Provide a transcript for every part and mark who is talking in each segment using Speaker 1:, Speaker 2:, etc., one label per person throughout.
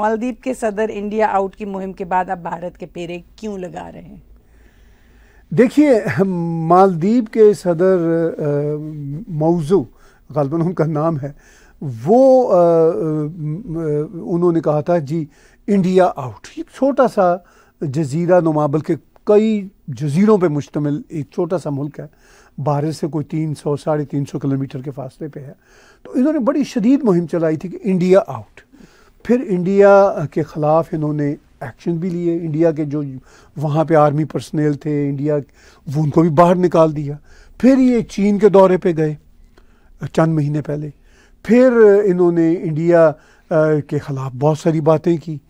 Speaker 1: मालदीप के सदर India out की मुहिम के बाद आप भारत के पेरे क्यों लगा रहे हैं देखिए मालदीप के सदर मौजू गलबन उनका नाम है वो आ, आ, उन्होंने कहा था जी इंडिया आउट एक छोटा सा जजीरा नुमा बल्कि कई जजीरों पे मुश्तमिल एक छोटा सा मुल्क है भारत से कोई तीन सौ साढ़े तीन सौ किलोमीटर के फासले पे है तो इन्होंने बड़ी शदीद मुहिम चलाई थी कि इंडिया आउट फिर इंडिया के ख़िलाफ़ इन्होंने एक्शन भी लिए इंडिया के जो वहाँ पे आर्मी पर्सनल थे इंडिया वो उनको भी बाहर निकाल दिया फिर ये चीन के दौरे पे गए चंद महीने पहले फिर इन्होंने इंडिया के ख़िलाफ़ बहुत सारी बातें की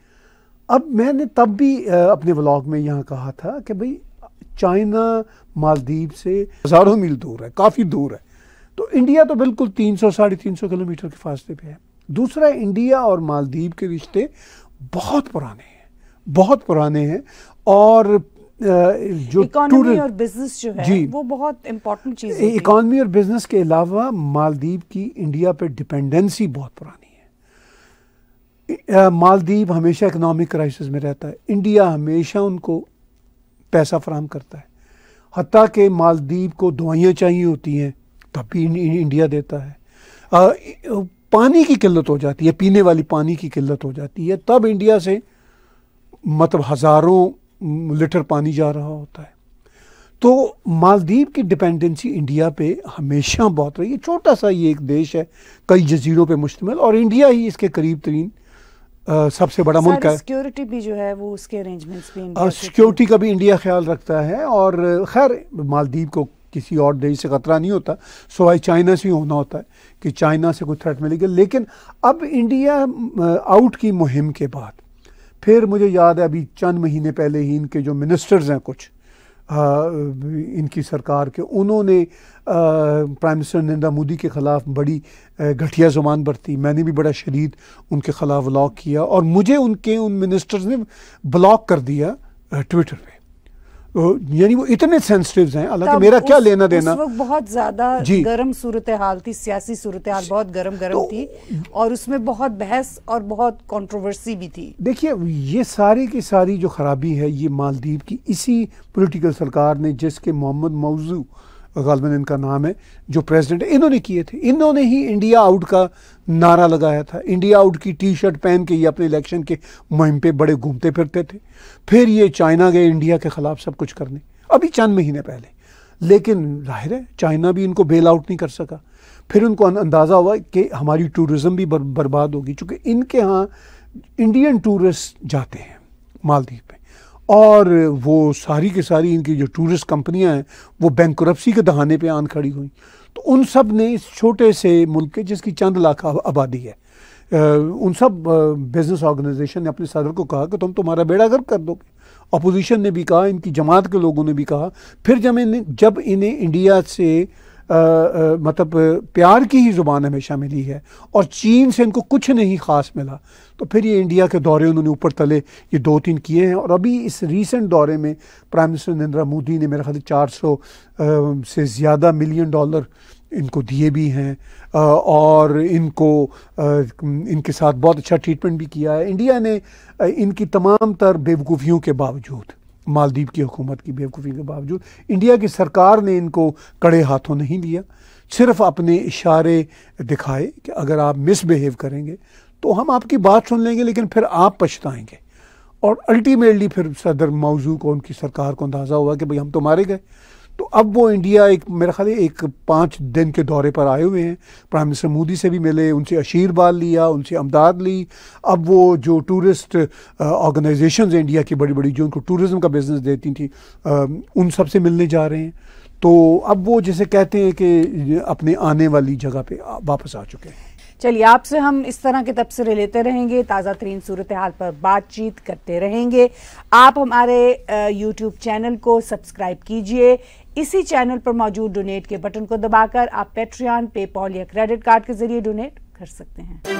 Speaker 1: अब मैंने तब भी अपने व्लॉग में यहाँ कहा था कि भाई चाइना मालदीव से हज़ारों मील दूर है काफ़ी दूर है तो इंडिया तो बिल्कुल तीन सौ साढ़े तीन सौ किलोमीटर के फासले पे है दूसरा इंडिया और मालदीव के रिश्ते बहुत पुराने हैं बहुत पुराने हैं और जो और बिजनेस जो है जी, वो बहुत इम्पोर्टेंट चीज़ है इकॉनमी और बिजनेस के अलावा मालदीव की इंडिया पर डिपेंडेंसी बहुत पुरानी है मालदीव हमेशा इकोनॉमिक क्राइसिस में रहता है इंडिया हमेशा उनको पैसा फराहम करता है हती के मालदीव को दवाइयाँ चाहिए होती हैं तब भी इंडिया देता है पानी की किल्लत हो जाती है पीने वाली पानी की किल्लत हो जाती है तब इंडिया से मतलब हज़ारों लीटर पानी जा रहा होता है तो मालदीव की डिपेंडेंसी इंडिया पे हमेशा बहुत रही है छोटा सा ये एक देश है कई जजीरों पे मुश्तमल और इंडिया ही इसके करीब तरीन सबसे बड़ा मुल्क है सिक्योरिटी भी जो है वो उसके अरेंजमेंट्स भी सिक्योरिटी का भी इंडिया ख्याल रखता है और खैर मालदीव को किसी और देश से खतरा नहीं होता सवाई चाइना से ही होना होता है कि चाइना से कोई थ्रेट मिलेगी लेकिन अब इंडिया आउट की मुहिम के बाद फिर मुझे याद है अभी चंद महीने पहले ही इनके जो मिनिस्टर्स हैं कुछ आ, इनकी सरकार के उन्होंने प्राइम मिनिस्टर नरेंद्र मोदी के ख़िलाफ़ बड़ी घटिया जुबान बरती मैंने भी बड़ा शदीद उनके ख़िलाफ़ ब्लॉक किया और मुझे उनके उन मिनिस्टर्स ने ब्लॉक कर दिया ट्विटर पे यानी वो इतने सेंसिटिव हैं हालांकि मेरा क्या लेना देना उस वक्त बहुत ज्यादा गर्म सूरत हाल थी सियासी सूरत हाल बहुत गर्म गर्म तो, थी और उसमें बहुत बहस और बहुत कंट्रोवर्सी भी थी देखिए ये सारी की सारी जो खराबी है ये मालदीव की इसी पॉलिटिकल सरकार ने जिसके मोहम्मद मौजू गालबन इनका नाम है जो प्रेसिडेंट इन्होंने किए थे इन्होंने ही इंडिया आउट का नारा लगाया था इंडिया आउट की टी शर्ट पहन के ये अपने इलेक्शन के मुहिम पे बड़े घूमते फिरते थे फिर ये चाइना गए इंडिया के ख़िलाफ़ सब कुछ करने अभी चंद महीने पहले लेकिन जाहिर है चाइना भी इनको बेल आउट नहीं कर सका फिर उनको अंदाज़ा हुआ कि हमारी टूरिज़्म भी बर्बाद होगी चूँकि इनके यहाँ इंडियन टूरिस्ट जाते हैं मालदीव पे और वो सारी के सारी इनकी जो टूरिस्ट कंपनियां हैं वो बैंक के दहाने पे आन खड़ी हुई तो उन सब ने इस छोटे से मुल्क के जिसकी चंद लाख आबादी है उन सब बिज़नेस ऑर्गेनाइजेशन ने अपने सदर को कहा कि तुम तुम्हारा बेड़ा गर्क कर दोगे अपोजिशन ने भी कहा इनकी जमात के लोगों ने भी कहा फिर जब इन्हें जब इन्हें इंडिया से आ, मतलब प्यार की ही ज़ुबान हमेशा मिली है और चीन से इनको कुछ नहीं ख़ास मिला तो फिर ये इंडिया के दौरे उन्होंने ऊपर तले ये दो तीन किए हैं और अभी इस रीसेंट दौरे में प्राइम मिनिस्टर नरेंद्र मोदी ने मेरा ख्याल चार सौ से ज़्यादा मिलियन डॉलर इनको दिए भी हैं और इनको इनके साथ बहुत अच्छा ट्रीटमेंट भी किया है इंडिया ने इनकी तमाम तर बेवकूफ़ियों के बावजूद मालदीव की हुकूमत की बेवकूफ़ी के बावजूद इंडिया की सरकार ने इनको कड़े हाथों नहीं लिया सिर्फ अपने इशारे दिखाए कि अगर आप मिसबिहेव करेंगे तो हम आपकी बात सुन लेंगे लेकिन फिर आप पछताएंगे और अल्टीमेटली फिर सदर मौजू को उनकी सरकार को अंदाज़ा हुआ कि भाई हम तो मारे गए तो अब वो इंडिया एक मेरा ख्याल एक पाँच दिन के दौरे पर आए हुए हैं प्राइम मिनिस्टर मोदी से भी मिले उनसे आशीर्वाद लिया उनसे अमदाद ली अब वो जो टूरिस्ट ऑर्गेनाइजेशन इंडिया की बड़ी बड़ी जो उनको टूरिज़म का बिज़नेस देती थी आ, um, उन सब से मिलने जा रहे हैं तो अब वो जैसे कहते हैं कि अपने आने वाली जगह पे वापस आ चुके हैं चलिए आपसे हम इस तरह के तबसरे लेते रहेंगे ताज़ा तरीन सूरत हाल पर बातचीत करते रहेंगे आप हमारे यूट्यूब चैनल को सब्सक्राइब कीजिए इसी चैनल पर मौजूद डोनेट के बटन को दबाकर आप पेट्रियन पेपॉल या क्रेडिट कार्ड के जरिए डोनेट कर सकते हैं